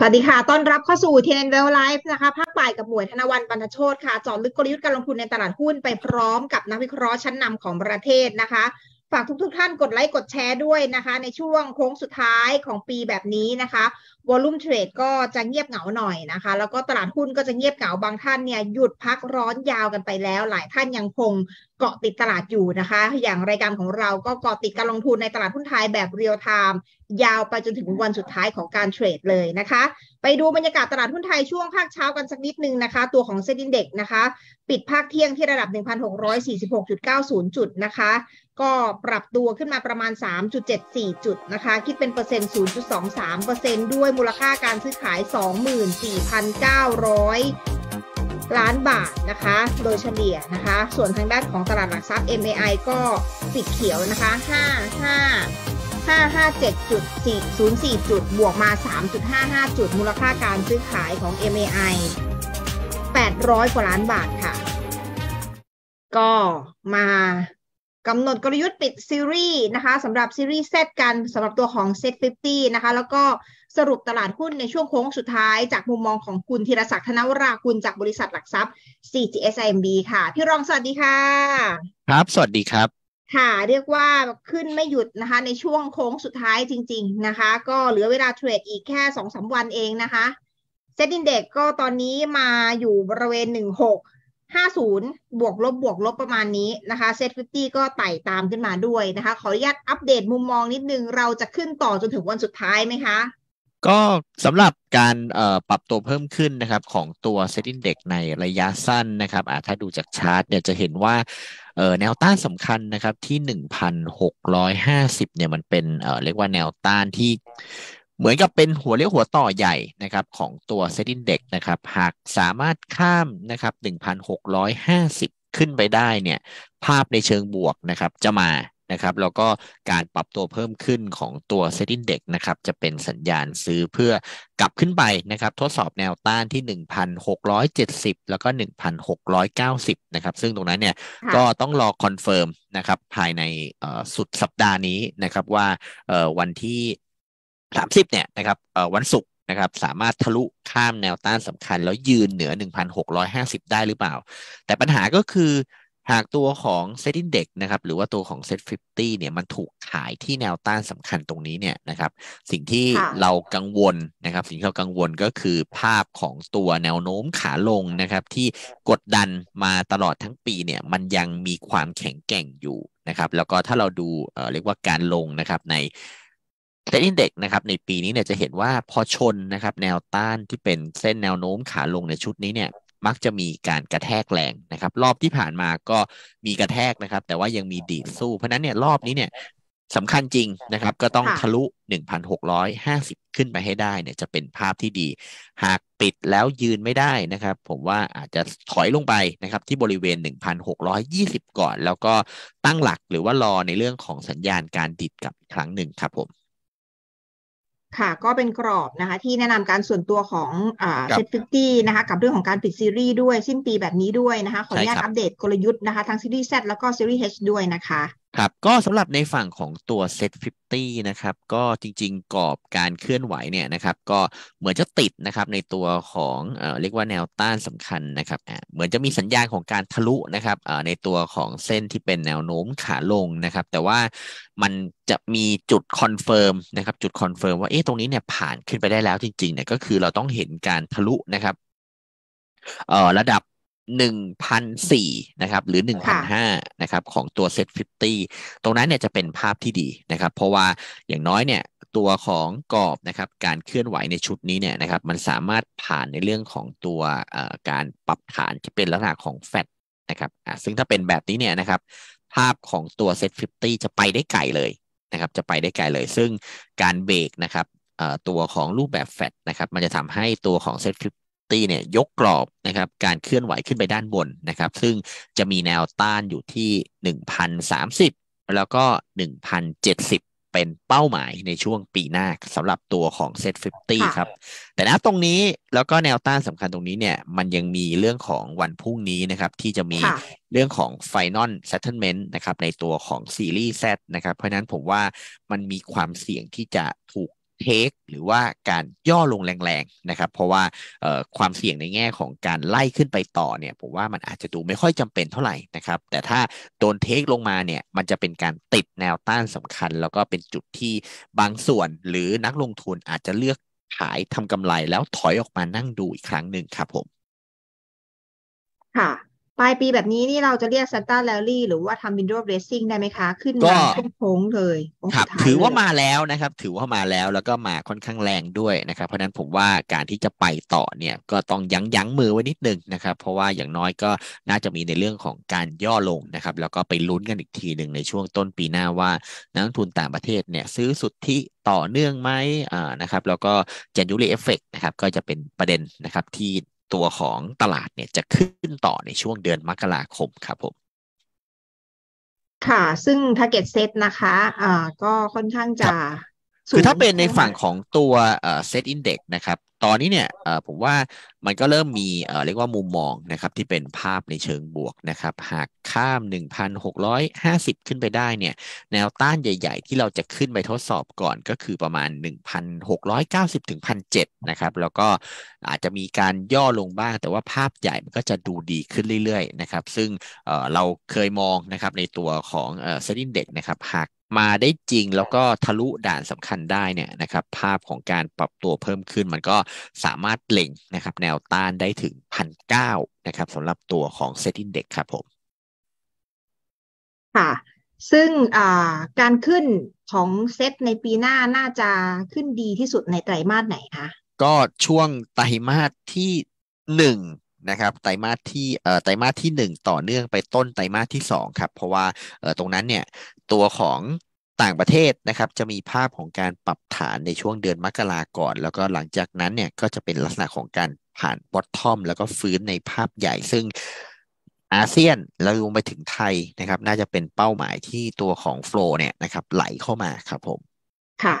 สวัสดีค่ะ ต้อนรับเข้าสู่ t ท n เวลไลฟ์นะคะ ภาคบ่ายกับหมวยธนวันบรรทโชตค่ะ จอดลึกกลยุทธ์การลงทุนในตลาดหุ้นไปพร้อมกับนักวิเคราะห์ชั้นนำของประเทศนะคะฝากทุกทุกท่านกดไลค์กดแชร์ด้วยนะคะ ในช่วงโค้งสุดท้ายของปีแบบนี้นะคะวอลุ่มเทรดก็จะเงียบเหงาหน่อยนะคะ แล้วก็ตลาดหุ้นก็จะเงียบเหงาบางท่านเนี่ยหยุดพักร้อนยาวกันไปแล้วหลายท่านยังคงเกาะติดตลาดอยู่นะคะ อย่างรายการของเราก็เกาะติดการลงทุนในตลาดหุ้นไทยแบบเรียลไทม์ยาวไปจนถึงวันสุดท้ายของการเทรดเลยนะคะ ไปดูบรรยากาศตลาดหุ้นไทยช่วงภาคเช้ากันสักนิดนึงนะคะ ตัวของเซ็นดินเด็กนะคะ ปิดภาคเที่ยงที่ระดับ 1,646.90 จุดนะคะก็ปรับตัวขึ้นมาประมาณ 3.74 จุดนะคะคิดเป็นเปอร์เซ็นต์0.23%ด้วยมูลค่าการซื้อขาย 24,900 ล้านบาทนะคะ โดยเฉลี่ยนะคะ ส่วนทางด้านของตลาดหลักทรัพย์ MAI ก็สีเขียวนะคะ55 557.404 จุด บวกมา 3.55 จุด มูลค่าการซื้อขายของ MAI 800 กว่าล้านบาทค่ะ ก็มากำหนดกลยุทธ์ปิดซีรีส์นะคะสำหรับซีรีส์เซตกันสำหรับตัวของเซต50 นะคะแล้วก็สรุปตลาดหุ้นในช่วงโค้งสุดท้ายจากมุมมองของคุณธีรศักดิ์ธนวราคุณจากบริษัทหลักทรัพย์ c g s m b ค่ะ พี่รองสวัสดีค่ะ ครับสวัสดีครับ ค่ะเรียกว่าขึ้นไม่หยุดนะคะในช่วงโค้งสุดท้ายจริงๆนะคะ ก็เหลือเวลาเทรดอีกแค่สองสาวันเองนะคะเซ็ตดินเด็กก็ตอนนี้มาอยู่บริเวณหนึ่งหก50บวกลบบวกลบประมาณนี้นะคะเซ็ตฟิก็ไต่ตามขึ้นมาด้วยนะคะ ขออนุญาตอัปเดตมุมมองนิดนึงเราจะขึ้นต่อจนถึงวันสุดท้ายไหมคะ ก็สำหรับการปรับตัวเพิ่มขึ้นนะครับ ของตัวเ s ตินเด็กในระยะสั้นนะครับถ้าดูจากชาร์ตเนี่ยจะเห็นว่าแนวต้านสำคัญนะครับ ที่ 1,650เนี่ยมันเป็นเรียกว่าแนวต้านที่เหมือนกับเป็นหัวเลี้ยวหัวต่อใหญ่นะครับของตัวเซตินเด็กนะครับหากสามารถข้ามนะครับ 1,650 ขึ้นไปได้เนี่ยภาพในเชิงบวกนะครับจะมานะครับแล้วก็การปรับตัวเพิ่มขึ้นของตัวเซตินเด็กนะครับจะเป็นสัญญาณซื้อเพื่อกลับขึ้นไปนะครับทดสอบแนวต้านที่ 1,670 แล้วก็ 1,690 นะครับซึ่งตรงนั้นเนี่ยก็ต้องรอคอนเฟิร์มนะครับภายในสุดสัปดาห์นี้นะครับว่าวันที่30เนี่ยนะครับวันศุกร์นะครับสามารถทะลุข้ามแนวต้านสำคัญ แล้วยืนเหนือ 1,650 ได้หรือเปล่า แต่ปัญหาก็คือหากตัวของเซตินเด็กนะครับหรือว่าตัวของเซิฟตี้เนี่ยมันถูกขายที่แนวต้านสำคัญตรงนี้เนี่ยนะครับสิ่งที่เรากังวลนะครับสิ่งที่เรากังวลก็คือภาพของตัวแนวโน้มขาลงนะครับที่กดดันมาตลอดทั้งปีเนี่ยมันยังมีความแข็งแกร่งอยู่นะครับแล้วก็ถ้าเราดูเเรียกว่าการลงนะครับในเซ็นอินเด็กนะครับในปีนี้เนี่ยจะเห็นว่า พอชนนะครับแนวต้านที่เป็นเส้นแนวโน้มขาลงในชุดนี้เนี่ย มักจะมีการกระแทกแรงนะครับรอบที่ผ่านมาก็มีกระแทกนะครับ แต่ว่ายังมีดีดสู้ เพราะนั้นเนี่ยรอบนี้เนี่ยสำคัญจริงนะครับก็ต้องทะลุ 1,650 ขึ้นไปให้ได้เนี่ยจะเป็นภาพที่ดี หากปิดแล้วยืนไม่ได้นะครับ ผมว่าอาจจะถอยลงไปนะครับที่บริเวณ 1,620 ก่อน แล้วก็ตั้งหลักหรือว่ารอในเรื่องของสัญญาณการดิดกับอีกครั้งหนึ่งครับผมค่ะก็เป็นกรอบนะคะที่แนะนำการส่วนตัวของเซตฟิฟตี้นะคะกับเรื่องของการปิดซีรีส์ด้วยสิ้นปีแบบนี้ด้วยนะคะ ขออนุญาตอัปเดตกลยุทธ์นะคะทั้งซีรีส์ Z แล้วก็ซีรีส์ H ด้วยนะคะครับก็สำหรับในฝั่งของตัวเซต50นะครับก็จริงๆ กรอบการเคลื่อนไหวเนี่ยนะครับก็เหมือนจะติดนะครับในตัวของเอ่อเรียกว่าแนวต้านสำคัญนะครับเหมือนจะมีสัญญาณของการทะลุนะครับเอ่อในตัวของเส้นที่เป็นแนวโน้มขาลงนะครับ แต่ว่ามันจะมีจุดคอนเฟิร์มนะครับจุดคอนเฟิร์มว่าเอ๊ะตรงนี้เนี่ยผ่านขึ้นไปได้แล้วจริงๆเนี่ยก็คือเราต้องเห็นการทะลุนะครับเอ่อระดับ1,004นะครับหรือ1,005นะครับของตัวเซ็ต50 ตรงนั้นเนี่ยจะเป็นภาพที่ดีนะครับเพราะว่าอย่างน้อยเนี่ยตัวของกรอบนะครับการเคลื่อนไหวในชุดนี้เนี่ยนะครับมันสามารถผ่านในเรื่องของตัวการปรับฐานที่เป็นลักษณะของแฟตนะครับซึ่งถ้าเป็นแบบนี้เนี่ยนะครับภาพของตัวเซต50 จะไปได้ไกลเลยนะครับจะไปได้ไกลเลยซึ่งการเบรกนะครับตัวของรูปแบบแฟตนะครับมันจะทำให้ตัวของเซตตี้เนี่ยยกกรอบนะครับการเคลื่อนไหวขึ้นไปด้านบนนะครับซึ่งจะมีแนวต้านอยู่ที่ 1,030 แล้วก็ 1,070 เป็นเป้าหมายในช่วงปีหน้าสำหรับตัวของเซ็ตี้ครับ แต่นะตรงนี้แล้วก็แนวต้านสำคัญตรงนี้เนี่ยมันยังมีเรื่องของวันพรุ่งนี้นะครับที่จะมีเรื่องของ Final Settlement นะครับในตัวของซีรีส์ Z นะครับ เพราะนั้นผมว่ามันมีความเสี่ยงที่จะถูกเทคหรือว่าการย่อลงแรงๆนะครับ เพราะว่าความเสี่ยงในแง่ของการไล่ขึ้นไปต่อเนี่ยผมว่ามันอาจจะดูไม่ค่อยจำเป็นเท่าไหร่นะครับ แต่ถ้าโดนเทคลงมาเนี่ย มันจะเป็นการติดแนวต้านสำคัญ แล้วก็เป็นจุดที่บางส่วนหรือนักลงทุนอาจจะเลือกขายทำกำไร แล้วถอยออกมานั่งดูอีกครั้งหนึ่งครับผม ค่ะปลายปีแบบนี้นี่เราจะเรียกซันต้าแลลี่หรือว่าทำวินโดว์เรสซิ่งได้ไหมคะ ขึ้นมาโค้งเลยครับถือว่ามาแล้วนะครับถือว่ามาแล้วแล้วก็มาค่อนข้างแรงด้วยนะครับ เพราะนั้นผมว่าการที่จะไปต่อเนี่ย ก็ต้องยั้งยั้งมือไว้นิดนึงนะครับ เพราะว่าอย่างน้อยก็น่าจะมีในเรื่องของการย่อลงนะครับ แล้วก็ไปลุ้นกันอีกทีหนึ่งในช่วงต้นปีหน้าว่านักทุนต่างประเทศเนี่ยซื้อสุทธิต่อเนื่องไหมอ่านะครับแล้วก็จันยุลีเอฟเฟกนะครับก็จะเป็นประเด็นนะครับที่ตัวของตลาดเนี่ยจะขึ้นต่อในช่วงเดือนมกราคม ครับ ผม ค่ะ ซึ่ง target set นะคะ อ่าก็ค่อนข้าง จะคือถ้าเป็นในฝั่งของตัวเซตอินเด็กนะครับ ตอนนี้เนี่ยผมว่ามันก็เริ่มมีเรียกว่ามุมมองนะครับ ที่เป็นภาพในเชิงบวกนะครับหากข้าม 1,650 ขึ้นไปได้เนี่ย แนวต้านใหญ่ๆที่เราจะขึ้นไปทดสอบก่อนก็คือประมาณ 1,690ถึง1,700นะครับ แล้วก็อาจจะมีการย่อลงบ้าง แต่ว่าภาพใหญ่มันก็จะดูดีขึ้นเรื่อยๆนะครับ ซึ่งเราเคยมองนะครับในตัวของเซตอินเด็กนะครับหากมาได้จริงแล้วก็ทะลุด่านสำคัญได้เนี่ยนะครับภาพของการปรับตัวเพิ่มขึ้นมันก็สามารถเล็งนะครับแนวต้านได้ถึงพันเก้านะครับสำหรับตัวของเซตินเด็กครับผมค่ะซึ่งการขึ้นของเซตในปีหน้าน่าจะขึ้นดีที่สุดในไตรมาสไหนคะก็ช่วงไตรมาสที่หนึ่งนะครับไตรมาสที่ไตรมาสที่ 1 ต่อเนื่องไปต้นไตรมาสที่ 2 ครับ เพราะว่าตรงนั้นเนี่ยตัวของต่างประเทศนะครับ จะมีภาพของการปรับฐานในช่วงเดือนมกราก่อน แล้วก็หลังจากนั้นเนี่ยก็จะเป็นลักษณะของการผ่านบอททอม แล้วก็ฟื้นในภาพใหญ่ ซึ่งอาเซียนแล้วรวมไปถึงไทยนะครับ น่าจะเป็นเป้าหมายที่ตัวของโฟลเนี่ยนะครับไหลเข้ามาครับผมค่ะ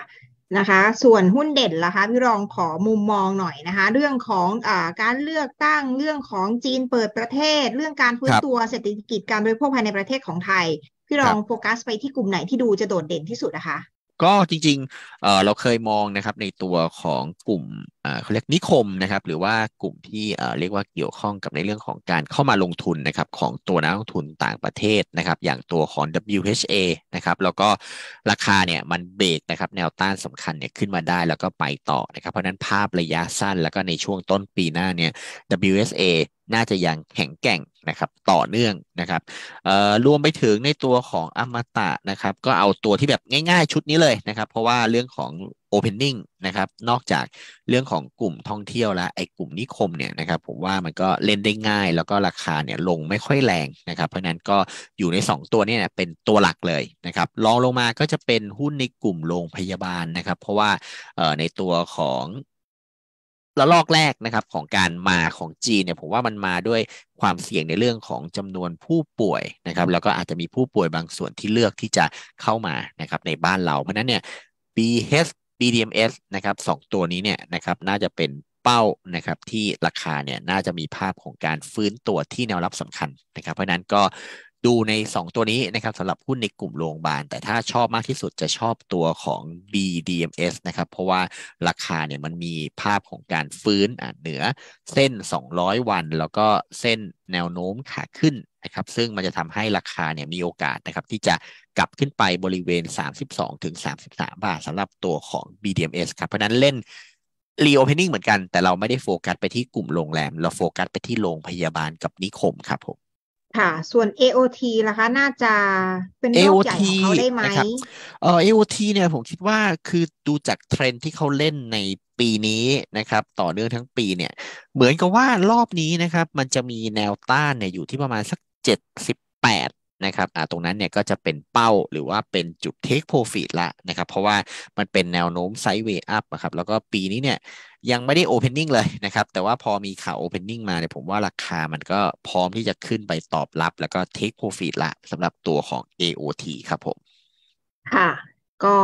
นะคะ ส่วนหุ้นเด่นล่ะคะพี่รองขอมุมมองหน่อยนะคะ เรื่องของอการเลือกตั้งเรื่องของจีนเปิดประเทศ เรื่องการฟื้นตัวเศรษฐกิจการบริโภคภายในประเทศของไทยพี่รองโฟกัสไปที่กลุ่มไหนที่ดูจะโดดเด่นที่สุดนะคะ ก็จริงๆเราเคยมองนะครับในตัวของกลุ่มเขาเรียกนิคมนะครับหรือว่ากลุ่มที่เรียกว่าเกี่ยวข้องกับในเรื่องของการเข้ามาลงทุนนะครับของตัวนักลงทุนต่างประเทศนะครับอย่างตัวของ WHA นะครับแล้วก็ราคาเนี่ยมันเบรกนะครับแนวต้านสำคัญเนี่ยขึ้นมาได้แล้วก็ไปต่อนะครับ เพราะนั้นภาพระยะสั้นแล้วก็ในช่วงต้นปีหน้าเนี่ย WSA น่าจะยังแข็งแกร่งนะครับต่อเนื่องนะครับรวมไปถึงในตัวของอมตะนะครับก็เอาตัวที่แบบง่าย ๆชุดนี้เลยนะครับเพราะว่าเรื่องของ Opening นะครับนอกจากเรื่องของกลุ่มท่องเที่ยวและไอ้กลุ่มนิคมเนี่ยนะครับผมว่ามันก็เล่นได้ง่าย แล้วก็ราคาเนี่ยลงไม่ค่อยแรงนะครับ เพราะนั้นก็อยู่ใน 2 ตัวเนี่ยเป็นตัวหลักเลยนะครับรองลงมาก็จะเป็นหุ้นในกลุ่มโรงพยาบาลนะครับ เพราะว่าในตัวของละลอกแรกนะครับของการมาของจีนเนี่ยผมว่ามันมาด้วยความเสี่ยงในเรื่องของจำนวนผู้ป่วยนะครับแล้วก็อาจจะมีผู้ป่วยบางส่วนที่เลือกที่จะเข้ามานะครับในบ้านเรา เพราะนั้นเนี่ย BH BDMs นะครับสองตัวนี้เนี่ยนะครับน่าจะเป็นเป้านะครับที่ราคาเนี่ยน่าจะมีภาพของการฟื้นตัวที่แนวรับสำคัญนะครับ เพราะนั้นก็ดูใน 2 ตัวนี้นะครับสำหรับหุ้นในกลุ่มโรงพยาบาล แต่ถ้าชอบมากที่สุดจะชอบตัวของ BDMs นะครับเพราะว่าราคาเนี่ยมันมีภาพของการฟื้นเหนือเส้น 200 วัน แล้วก็เส้นแนวโน้มขาขึ้นนะครับซึ่งมันจะทำให้ราคาเนี่ยมีโอกาสนะครับที่จะกลับขึ้นไปบริเวณ 32-33ถึงบาทสำหรับตัวของ BDMs ครับเพราะนั้นเล่นรีโอเพนนิ่งเหมือนกันแต่เราไม่ได้โฟกัสไปที่กลุ่มโรงแรมเราโฟกัสไปที่โรงพยาบาลกับนิคมครับผมค่ะส่วน AOT ล่ะคะน่าจะเป็นโอกใหญ่ของเขาได้ไหมเอ่อ AOT เนี่ยผมคิดว่าคือดูจากเทรนที่เขาเล่นในปีนี้นะครับ ต่อเนื่องทั้งปีเนี่ยเหมือนกับว่ารอบนี้นะครับ มันจะมีแนวต้านเนี่ยอยู่ที่ประมาณสักเจ็ดสิบแปดนะครับตรงนั้นเนี่ยก็จะเป็นเป้าหรือว่าเป็นจุดเทคโปรฟิตละนะครับ เพราะว่ามันเป็นแนวโน้มไซด์เวย์อัพครับ แล้วก็ปีนี้เนี่ยยังไม่ได้โอเพนนิ่งเลยนะครับ แต่ว่าพอมีข่าวโอเพนนิ่งมาเนี่ยผมว่าราคามันก็พร้อมที่จะขึ้นไปตอบรับแล้วก็เทคโปรฟิตละสำหรับตัวของ AOT ครับผมค่ะ ก็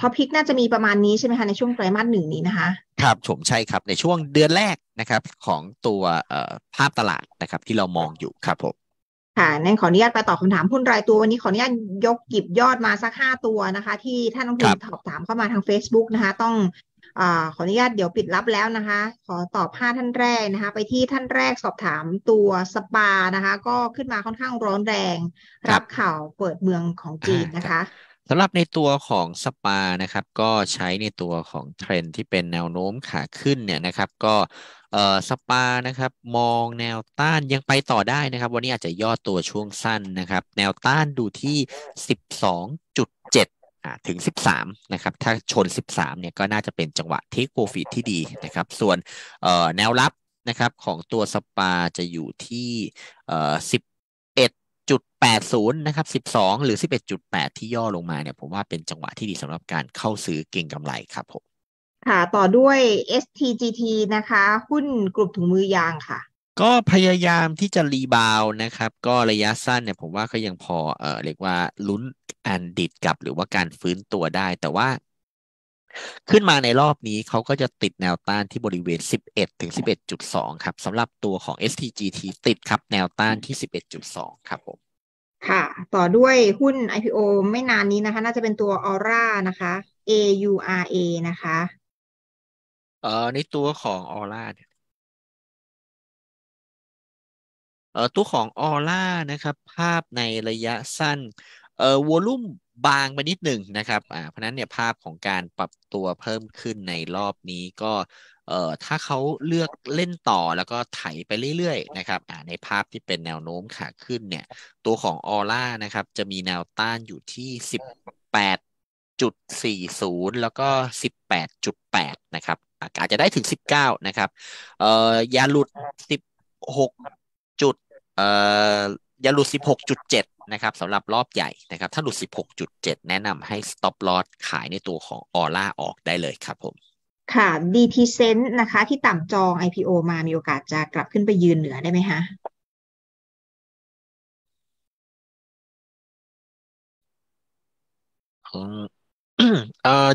ท็อปิกน่าจะมีประมาณนี้ใช่ไหมคะในช่วงไตรมาสหนึ่งนี้นะคะ ครับ ผมใช่ครับ ในช่วงเดือนแรกนะครับ ของตัวภาพตลาดนะครับที่เรามองอยู่ครับผมค่ะนั่นขออนุญาตไปตอบคำถามหุ้นรายตัว วันนี้ขออนุญาตยกกิบยอดมาสักห้าตัวนะคะ ที่ท่านนักลงทุนสอบถามเข้ามาทาง Facebook นะคะต้องอขออนุญาตเดี๋ยวปิดรับแล้วนะคะ ขอตอบห้าท่านแรกนะคะ ไปที่ท่านแรกสอบถามตัวสปานะคะ ก็ขึ้นมาค่อนข้างร้อนแรง รับข่าวเปิดเมืองของจีนนะคะสำหรับในตัวของสปานะครับ ก็ใช้ในตัวของเทรนที่เป็นแนวโน้มขาขึ้นเนี่ยนะครับก็สปานะครับมองแนวต้านยังไปต่อได้นะครับ วันนี้อาจจะย่อตัวช่วงสั้นนะครับ แนวต้านดูที่ 12.7ถึง 13 นะครับ ถ้าชน 13เนี่ยก็น่าจะเป็นจังหวะเทคโปรฟิตที่ดีนะครับ ส่วนแนวรับนะครับของตัวสปาจะอยู่ที่เอ1ด8 0 นะครับ 12 หรือ 11.8 ที่ย่อลงมาเนี่ยผมว่าเป็นจังหวะที่ดีสำหรับการเข้าซื้อเก่งกำไรครับผมค่ะต่อด้วย STGT นะคะ หุ้นกลุ่มถุงมือยางค่ะ ก็พยายามที่จะรีบาวนะครับ ก็ระยะสั้นเนี่ยผมว่าก็ยังพอเออเรียกว่าลุ้นอันดิดกับ หรือว่าการฟื้นตัวได้ แต่ว่าขึ้นมาในรอบนี้เขาก็จะติดแนวต้านที่บริเวณ 11ถึง11.2 ครับสำหรับตัวของ STGT ติดครับแนวต้านที่ 11.2 ครับผม ค่ะ ต่อด้วยหุ้น IPO ไม่นานนี้นะคะ น่าจะเป็นตัวออร่านะคะ AURA นะคะเอ่อในตัวของออร่าเนี่ยเอ่อตัวของออร่านะครับภาพในระยะสั้นเอ่อวอลุ่มบางไปนิดหนึ่งนะครับอ่าเพราะนั้นเนี่ยภาพของการปรับตัวเพิ่มขึ้นในรอบนี้ก็เอ่อถ้าเขาเลือกเล่นต่อแล้วก็ไถไปเรื่อยๆนะครับอ่าในภาพที่เป็นแนวโน้มขาขึ้นเนี่ย ตัวของออร่านะครับจะมีแนวต้านอยู่ที่สิบแปด1น4 0แล้วก็ 18.8 นะครับ อาจจะได้ถึง 19 นะครับ เอ่ออย่าหลุด16จุดเอ่ออย่าหลุด 16.7 นะครับสำหรับรอบใหญ่นะครับ ถ้าหลุด 16.7 แนะนำให้ stop loss ขายในตัวของออร่าออกได้เลยครับผม ค่ะ d ี Sense นะคะที่ต่ำจอง IPO มามีโอกาสจะกลับขึ้นไปยืนเหนือได้ไหมคะอ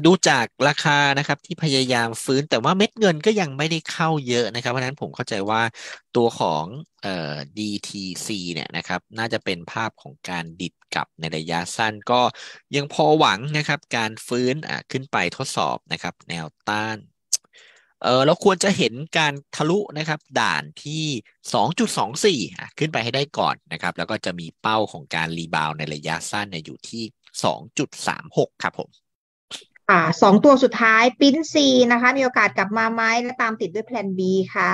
ดูจากราคานะครับที่พยายามฟื้นแต่ว่าเม็ดเงินก็ยังไม่ได้เข้าเยอะนะครับ เพราะนั้นผมเข้าใจว่าตัวของเอ่อ DTC เนี่ยนะครับ น่าจะเป็นภาพของการดิดกลับในระยะสั้น ก็ยังพอหวังนะครับการฟื้นอ่ะขึ้นไปทดสอบนะครับแนวต้านเออเราควรจะเห็นการทะลุนะครับ ด่านที่ 2.24 ขึ้นไปให้ได้ก่อนนะครับ แล้วก็จะมีเป้าของการรีบาวในระยะสั้นเนี่ยอยู่ที่ 2.36 ครับผมค่ะสองตัวสุดท้ายปิ้นซีนะคะมีโอกาสกลับมาไหมและตามติดด้วยแพลนบีค่ะ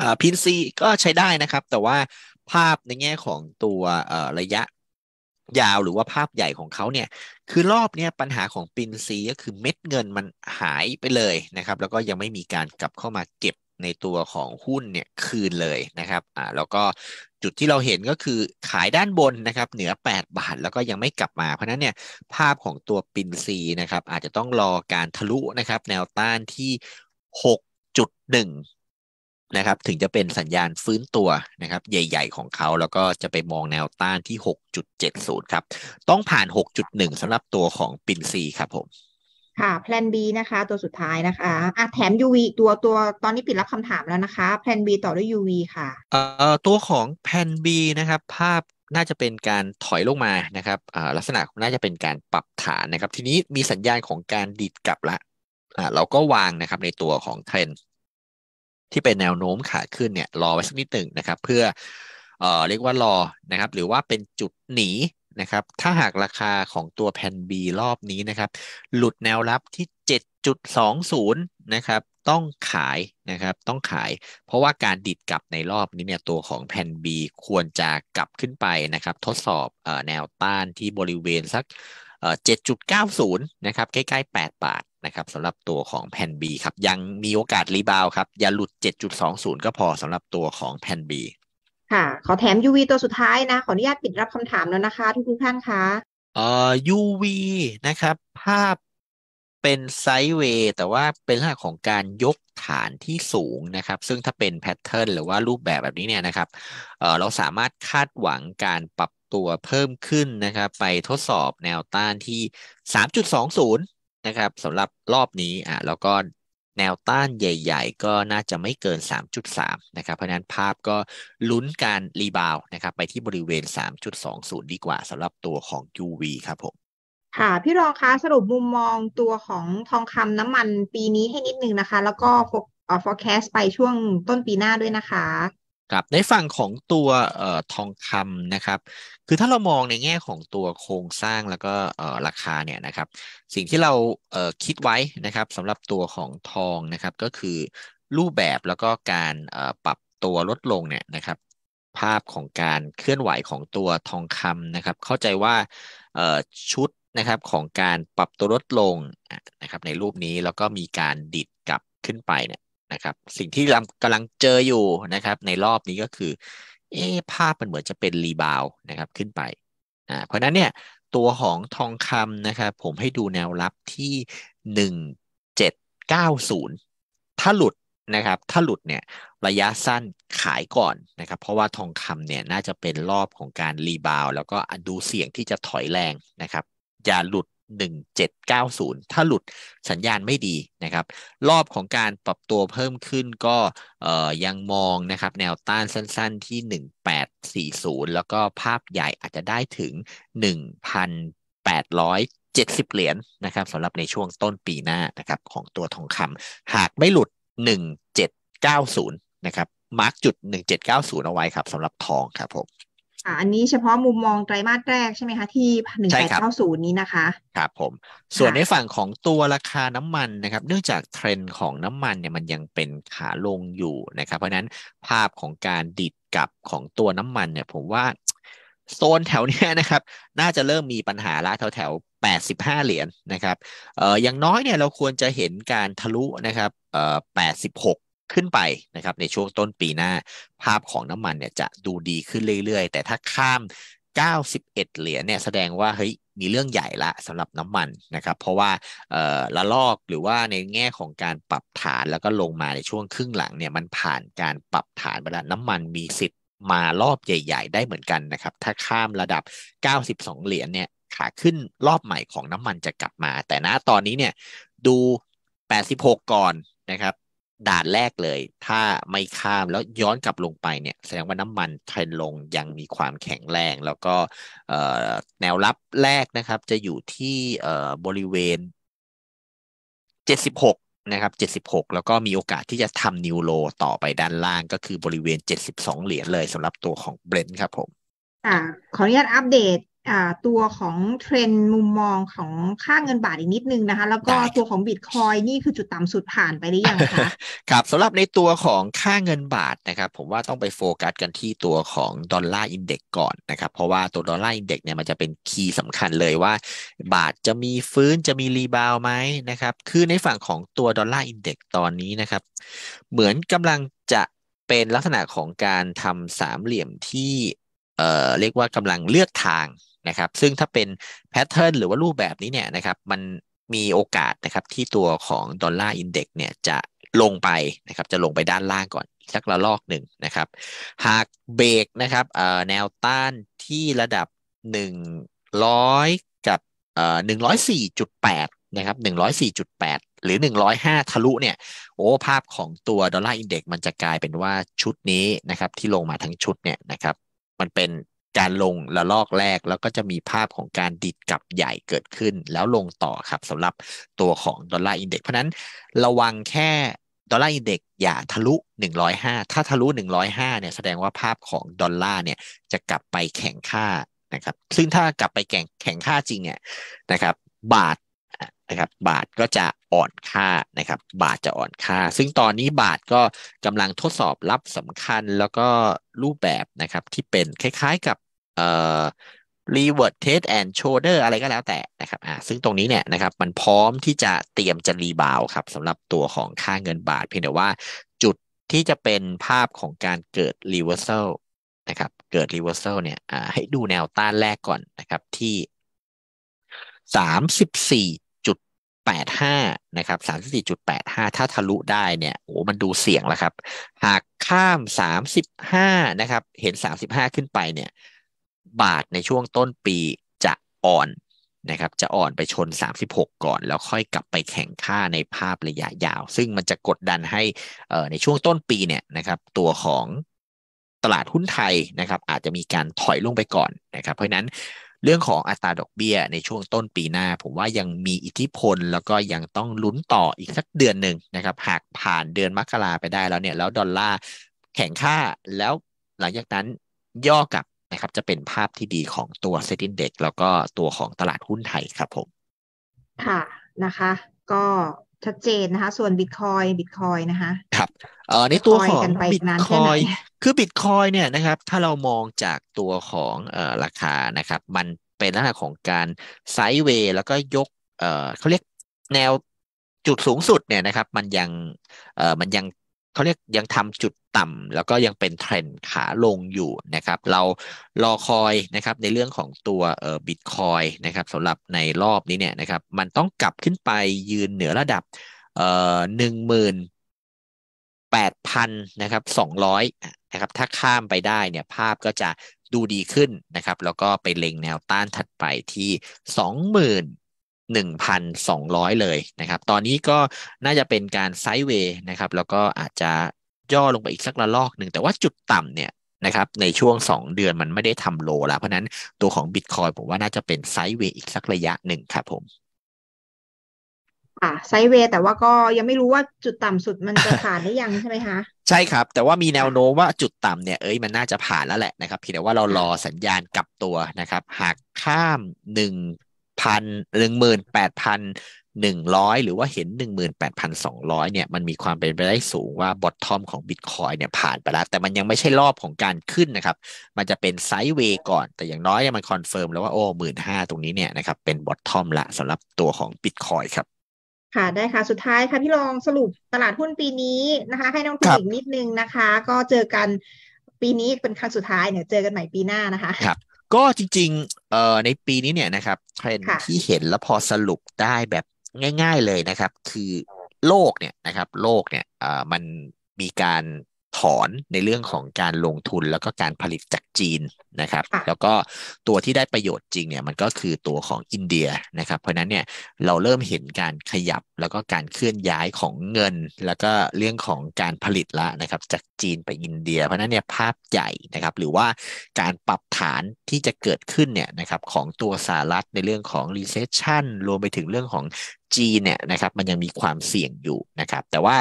อ่าพินซีก็ใช้ได้นะครับ แต่ว่าภาพในแง่ของตัวเอ่อระยะยาวหรือว่าภาพใหญ่ของเขาเนี่ย คือรอบเนี้ยปัญหาของปินซีก็คือเม็ดเงินมันหายไปเลยนะครับ แล้วก็ยังไม่มีการกลับเข้ามาเก็บในตัวของหุ้นเนี่ยคืนเลยนะครับอ่าแล้วก็จุดที่เราเห็นก็คือขายด้านบนนะครับเหนือ 8 บาทแล้วก็ยังไม่กลับมา เพราะนั้นเนี่ยภาพของตัวปินซีนะครับอาจจะต้องรอการทะลุนะครับแนวต้านที่ 6.1 นะครับถึงจะเป็นสัญญาณฟื้นตัวนะครับ ใหญ่ๆของเขาแล้วก็จะไปมองแนวต้านที่ 6.70 ครับต้องผ่าน 6.1 สำหรับตัวของปินซีครับผมค่ะแพลน B นะคะ ตัวสุดท้ายนะคะอ่ะแถม UV ตัวตัวตอนนี้ปิดรับคำถามแล้วนะคะแพลน B ต่อด้วย UV ค่ะเอ่อตัวของแพลน B นะครับภาพน่าจะเป็นการถอยลงมานะครับลักษณะน่าจะเป็นการปรับฐานนะครับ ทีนี้มีสัญญาณของการดีดกลับละเราก็วางนะครับ ในตัวของเทรนที่เป็นแนวโน้มขาขึ้นเนี่ยรอไว้สักนิดหนึ่งนะครับ เพื่อเรียกว่ารอนะครับ หรือว่าเป็นจุดหนีนะครับ ถ้าหากราคาของตัวแผ่น B รอบนี้นะครับ หลุดแนวรับที่ 7.20นะครับ ต้องขายนะครับ ต้องขาย เพราะว่าการดิดกลับในรอบนี้เนี่ย ตัวของแผ่น B ควรจะกลับขึ้นไปนะครับ ทดสอบแนวต้านที่บริเวณสัก7.90นะครับ ใกล้ๆ8บาทนะครับสำหรับตัวของแผ่น B ครับ ยังมีโอกาสรีบาวครับ อย่าหลุด 7.20 ก็พอสำหรับตัวของแผ่น B ค่ะขอแถม UV ตัวสุดท้ายนะ ขออนุญาตปิดรับคำถามแล้วนะคะ ทุกทุกท่านคะเอ่อ UV นะครับ ภาพเป็นไซด์เวย์แต่ว่าเป็นลักษณะของการยกฐานที่สูงนะครับ ซึ่งถ้าเป็นแพทเทิร์นหรือว่ารูปแบบแบบนี้เนี่ยนะครับเเราสามารถคาดหวังการปรับตัวเพิ่มขึ้นนะครับ ไปทดสอบแนวต้านที่ 3.20 นะครับสำหรับรอบนี้อ่ะแล้วก็แนวต้านใหญ่ ๆ ก็น่าจะไม่เกิน 3.3 นะครับ เพราะนั้นภาพก็ลุ้นการรีบาวนะครับ ไปที่บริเวณ 3.20 ดีกว่าสำหรับตัวของ UV ครับผม ค่ะพี่รองคะสรุปมุมมองตัวของทองคำน้ำมันปีนี้ให้นิดนึงนะคะ แล้วก็ forecast ไปช่วงต้นปีหน้าด้วยนะคะครับในฝั่งของตัวออทองคำนะครับ คือถ้าเรามองในแง่ของตัวโครงสร้างแล้วก็ราคาเนี่ยนะครับ สิ่งที่เราเคิดไว้นะครับสำหรับตัวของทองนะครับก็คือรูปแบบแล้วก็การปรับตัวลดลงเนี่ยนะครับ ภาพของการเคลื่อนไหวของตัวทองคำนะครับ เข้าใจว่าชุดนะครับของการปรับตัวลดลงนะครับในรูปนี้แล้วก็มีการดิดกลับขึ้นไปเนี่ยะครับสิ่งที่กำลังเจออยู่นะครับในรอบนี้ก็คือเอ๊ภาพมันเหมือนจะเป็นรีบาวนะครับขึ้นไปอ่าเพราะนั้นเนี่ยตัวของทองคำนะครับผมให้ดูแนวรับที่ 1790 ถ้าหลุดนะครับถ้าหลุดเนี่ยระยะสั้นขายก่อนนะครับเพราะว่าทองคำเนี่ยน่าจะเป็นรอบของการรีบาวแล้วก็ดูเสี่ยงที่จะถอยแรงนะครับอย่าหลุด1790 ถ้าหลุดสัญญาณไม่ดีนะครับ รอบของการปรับตัวเพิ่มขึ้นก็ยังมองนะครับ แนวต้านสั้นๆที่ 1840 แล้วก็ภาพใหญ่อาจจะได้ถึง 1,800 70 เหรียญนนะครับสำหรับในช่วงต้นปีหน้านะครับของตัวทองคำ หากไม่หลุด 1790 นะครับ มาร์กจุด 1790 เอาไว้ครับสำหรับทองครับผมค่ะอันนี้เฉพาะมุมมองไตรมาสแรกใช่ไหมคะที่หนึ่งแเก้าศูนย์นี้นะคะครับผม ส่วนในฝั่งของตัวราคาน้ำมันนะครับ เนื่องจากเทรนด์ของน้ำมันเนี่ยมันยังเป็นขาลงอยู่นะครับเพราะนั้นภาพของการดิดกับของตัวน้ำมันเนี่ยผมว่าโซนแถวนี้นะครับน่าจะเริ่มมีปัญหาละแถวแถว85 เหรียญนนะครับเอ่ออย่างน้อยเนี่ยเราควรจะเห็นการทะลุนะครับเอ่อ86ขึ้นไปนะครับในช่วงต้นปีหน้าภาพของน้ำมันเนี่ยจะดูดีขึ้นเรื่อยๆ แต่ถ้าข้าม 91 เหรียญเนี่ยแสดงว่าเฮ้ยมีเรื่องใหญ่ละสำหรับน้ำมันนะครับ เพราะว่าละลอกหรือว่าในแง่ของการปรับฐานแล้วก็ลงมาในช่วงครึ่งหลังเนี่ยมันผ่านการปรับฐานไปแล้วน้ำมันมีสิทธิ์มารอบใหญ่ๆได้เหมือนกันนะครับ ถ้าข้ามระดับ 92 เหรียญเนี่ยขาขึ้นรอบใหม่ของน้ำมันจะกลับมา แต่ณตอนนี้เนี่ยดู 86 ก่อนนะครับด่านแรกเลย ถ้าไม่ข้ามแล้วย้อนกลับลงไปเนี่ยแสดงว่าน้ำมันเทรนลงยังมีความแข็งแรง แล้วก็แนวรับแรกนะครับ จะอยู่ที่บริเวณ 76 นะครับ 76 แล้วก็มีโอกาสที่จะทำนิวโลต่อไปด้านล่าง ก็คือบริเวณ 72 เหรียญเลยสำหรับตัวของเบรนท์ครับผมอ่าขออนุญาตอัปเดตตัวของเทรนด์มุมมองของค่าเงินบาทอีกนิดนึงนะคะแล้วก็ตัวของบิตคอยนี่คือจุดต่ำสุดผ่านไปหรือยังคะครับสำหรับในตัวของค่าเงินบาทนะครับผมว่าต้องไปโฟกัสกันที่ตัวของดอลลาร์อินเด็กก่อนนะครับเพราะว่าตัวดอลลาร์อินเด็กเนี่ยมันจะเป็นคีย์สำคัญเลยว่า บาทจะมีฟื้นจะมีรีบาวไหมนะครับคือในฝั่งของตัวดอลลาร์อินเด็กตอนนี้นะครับ เหมือนกำลังจะเป็นลักษณะของการทำสามเหลี่ยมที่เอ่อเรียกว่ากำลังเลือกทางนะครับซึ่งถ้าเป็นแพทเทิร์นหรือว่ารูปแบบนี้เนี่ยนะครับมันมีโอกาสนะครับที่ตัวของดอลลาร์อินเด็กซ์เนี่ยจะลงไปนะครับจะลงไปด้านล่างก่อนสักระลอกหนึ่งนะครับ หากเบรกนะครับแนวต้านที่ระดับ 100 กับหนึ่งร้อยสี่จุดแปดนะครับหนึ่งร้อยสี่จุดแปดหรือ 105 ทะลุเนี่ยโอ้ภาพของตัวดอลลาร์อินเด็กซ์มันจะกลายเป็นว่าชุดนี้นะครับที่ลงมาทั้งชุดเนี่ยนะครับ มันเป็นการลงระลอกแรกแล้วก็จะมีภาพของการดิดกลับใหญ่เกิดขึ้น แล้วลงต่อครับสำหรับตัวของดอลลาร์อินเด็กซ์เพราะนั้นระวังแค่ดอลลาร์อินเด็กซ์อย่าทะลุ 105 ถ้าทะลุ 105เนี่ยแสดงว่าภาพของดอลลาร์เนี่ยจะกลับไปแข่งค่านะครับซึ่งถ้ากลับไปแข่งแข่งค่าจริงเนี่ยนะครับบาทนะครับบาทก็จะอ่อนค่านะครับ บาทจะอ่อนค่า ซึ่งตอนนี้บาทก็กำลังทดสอบรับสำคัญแล้วก็รูปแบบนะครับที่เป็นคล้ายๆกับเอ่อ reward test and shoulder อะไรก็แล้วแต่นะครับอ่าซึ่งตรงนี้เนี่ยนะครับมันพร้อมที่จะเตรียมจะรีบาวครับสำหรับตัวของค่าเงินบาท เพียงแต่ว่าจุดที่จะเป็นภาพของการเกิด reversal นะครับเกิด reversal เนี่ยอ่าให้ดูแนวต้านแรกก่อนนะครับที่สามสิบสี่3.85 นะครับ 34.85 ถ้าทะลุได้เนี่ย โอ้ มันดูเสี่ยงแล้วครับ หากข้าม 35 นะครับ เห็น 35 ขึ้นไป เนี่ย บาทในช่วงต้นปีจะอ่อนนะครับ จะอ่อนไปชน 36 ก่อน แล้วค่อยกลับไปแข่งค่าในภาพระยะยาว ซึ่งมันจะกดดันให้ในช่วงต้นปีเนี่ยนะครับ ตัวของตลาดหุ้นไทยนะครับ อาจจะมีการถอยลงไปก่อนนะครับ เพราะนั้นเรื่องของอัตราดอกเบี้ย ในช่วงต้นปีหน้า ผมว่ายังมีอิทธิพล แล้วก็ยังต้องลุ้นต่ออีกสักเดือนหนึ่งนะครับ หากผ่านเดือนมกราไปได้แล้วเนี่ย แล้วดอลลาร์แข็งค่า แล้วหลังจากนั้นย่อกลับนะครับ จะเป็นภาพที่ดีของตัวเซตินเด็กแล้วก็ตัวของตลาดหุ้นไทยครับผม ค่ะนะคะ ก็ชัดเจนนะคะส่วนบิตคอยบิตคอยนะคะครับเอ่อในตัวของบิตคอยคือบิตคอยเนี่ยนะครับ ถ้าเรามองจากตัวของเอ่อราคานะครับ มันเป็นลักษณะของการไซด์เวย์แล้วก็ยกเอ่อเขาเรียกแนวจุดสูงสุดเนี่ยนะครับ มันยังเอ่อมันยังเขาเรียกยังทำจุดต่ำแล้วก็ยังเป็นเทรนขาลงอยู่นะครับ เรารอคอยนะครับ ในเรื่องของตัวเอ่อบิตคอยนะครับสำหรับในรอบนี้เนี่ยนะครับมันต้องกลับขึ้นไปยืนเหนือระดับเอ่อหนึ่งหมื่นแปดพันนะครับสองร้อยนะครับถ้าข้ามไปได้เนี่ยภาพก็จะดูดีขึ้นนะครับแล้วก็ไปเล็งแนวต้านถัดไปที่1,200 เลยนะครับ ตอนนี้ก็น่าจะเป็นการไซด์เวย์นะครับ แล้วก็อาจจะย่อลงไปอีกสักระลอกหนึ่ง แต่ว่าจุดต่ำเนี่ยนะครับ ในช่วง 2 เดือนมันไม่ได้ทำโล แล้ว เพราะนั้นตัวของบิตคอยผมว่าน่าจะเป็นไซด์เวย์อีกสักระยะหนึ่งครับผม อ่ะไซเวย์แต่ว่าก็ยังไม่รู้ว่าจุดต่ำสุดมันจะผ่านได้ยังใช่ไหมคะ ใช่ครับ แต่ว่ามีแนวโน้มว่าจุดต่ำเนี่ยเอ้ยมันน่าจะผ่านแล้วแหละนะครับ เพียงแต่ว่าเรารอสัญญาณกลับตัวนะครับ หากข้ามหนึ่งพันหนึ่งหมื่นแปดพันหนึ่งร้อยหรือว่าเห็นหนึ่งหมื่นแปดพันสองร้อยเนี่ย มันมีความเป็นไปได้สูงว่าบอททอมของบิตคอยเนี่ย ผ่านไปแล้ว แต่มันยังไม่ใช่รอบของการขึ้นนะครับ มันจะเป็นไซด์เวย์ก่อน แต่อย่างน้อยมันคอนเฟิร์มแล้วว่าโอ้หมื่นห้าตรงนี้เนี่ยนะครับเป็นบอททอมละสำหรับตัวของบิตคอยครับ ค่ะได้ค่ะสุดท้ายค่ะพี่รองสรุปตลาดหุ้นปีนี้นะคะ ให้น้องู้หญิกนิดนึงนะคะ ก็เจอกันปีนี้เป็นครั้งสุดท้ายเนี่ยเจอกันใหม่ปีหน้านะคะครับก็จริงๆ เอ่อ ในปีนี้เนี่ยนะครับเทรนที่เห็นแล้วพอสรุปได้แบบง่ายๆเลยนะครับ คือโลกเนี่ยนะครับ โลกเนี่ยเอ่อมันมีการถอนในเรื่องของการลงทุนแล้วก็การผลิตจากจีนนะครับแล้วก็ตัวที่ได้ประโยชน์จริงเนี่ยมันก็คือตัวของอินเดียนะครับเพราะนั้นเนี่ยเราเริ่มเห็นการขยับแล้วก็การเคลื่อนย้ายของเงิน แล้วก็เรื่องของการผลิตละนะครับจากจีนไปอินเดีย เพราะนั้นเนี่ยภาพใหญ่นะครับหรือว่าการปรับฐานที่จะเกิดขึ้นเนี่ยนะครับของตัวสหรัฐในเรื่องของ recession รวมไปถึงเรื่องของจีนเนี่ยนะครับมันยังมีความเสี่ยงอยู่นะครับแต่ว่า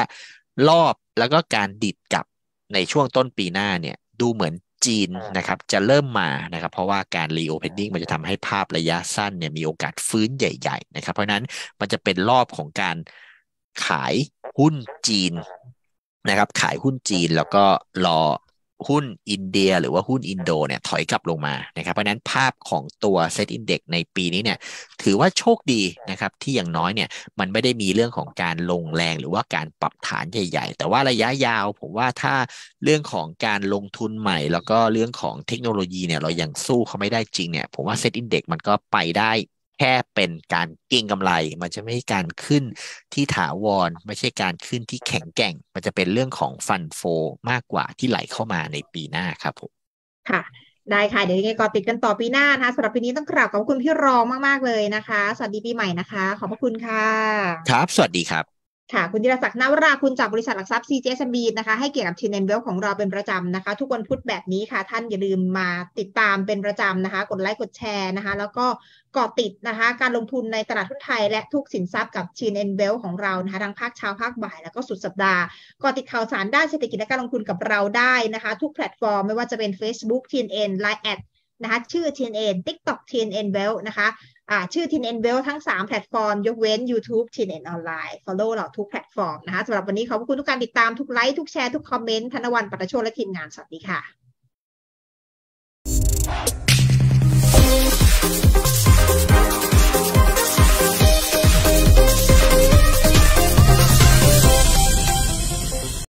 รอบแล้วก็การดิดกลับในช่วงต้นปีหน้าเนี่ยดูเหมือนจีนนะครับจะเริ่มมานะครับ เพราะว่าการรีโอเพนนิ่งมันจะทำให้ภาพระยะสั้นเนี่ยมีโอกาสฟื้นใหญ่ๆนะครับเพราะนั้นมันจะเป็นรอบของการขายหุ้นจีนนะครับขายหุ้นจีนแล้วก็รอหุ้นอินเดีย หรือว่าหุ้นอินโดเนี่ยถอยกลับลงมานะครับเพราะนั้นภาพของตัวเซตอินเด็กในปีนี้เนี่ยถือว่าโชคดีนะครับที่อย่างน้อยเนี่ยมันไม่ได้มีเรื่องของการลงแรง หรือว่าการปรับฐานใหญ่ ๆ แต่ว่าระยะยาวผมว่าถ้าเรื่องของการลงทุนใหม่ แล้วก็เรื่องของเทคโนโลยีเนี่ย เรายังสู้เขาไม่ได้จริงเนี่ย ผมว่าเซตอินเด็กมันก็ไปได้แค่เป็นการเก็งกำไร มันจะไม่ใช่การขึ้นที่ถาวร ไม่ใช่การขึ้นที่แข็งแกร่งมันจะเป็นเรื่องของฟันโฟ มากกว่าที่ไหลเข้ามาในปีหน้าครับผมค่ะ ได้ค่ะเดี๋ยวยังไงก็ติดกันต่อปีหน้านะคะสำหรับปีนี้ต้องกราบขอบคุณพี่รองมากๆเลยนะคะ สวัสดีปีใหม่นะคะขอบพระคุณค่ะ ครับ สวัสดีครับค่ะคุณธีรศักดิ์นวราคุณจากบริษัทหลักทรัพย์ CJSB นะคะให้เกียรติกับทีเนนเวลของเราเป็นประจำนะคะ ทุกวันพุธแบบนี้ค่ะท่านอย่าลืมมาติดตามเป็นประจำนะคะ กดไลค์กดแชร์นะคะแล้วก็กาะติดนะคะการลงทุนในตลาดทุนไทย และทุกสินทรัพย์กับชีนเอ็นเวลของเรานะคะทั้งภาคเช้า ภาคบ่าย แล้วก็สุดสัปดาห์กาะติดข่าวสารด้านเศรษฐกิจและการลงทุนกับเราได้นะคะ ทุกแพลตฟอร์มไม่ว่าจะเป็น Facebook TNN Line นะคะชื่อ TNN TikTok TNN w e ว l นะคะอ่าชื่อทีเอ็นเวลทั้ง 3 แพลตฟอร์ม ยกเว้น YouTube ทีเอ็นออนไลน์ Follow เราทุกแพลตฟอร์ม นะคะสำหรับวันนี้ขอบคุณทุกการติดตามทุกไลค์ ทุกแชร์ทุกคอมเมนต์ ธนวันปัตโชและทีมงาน สวัสดีค่ะ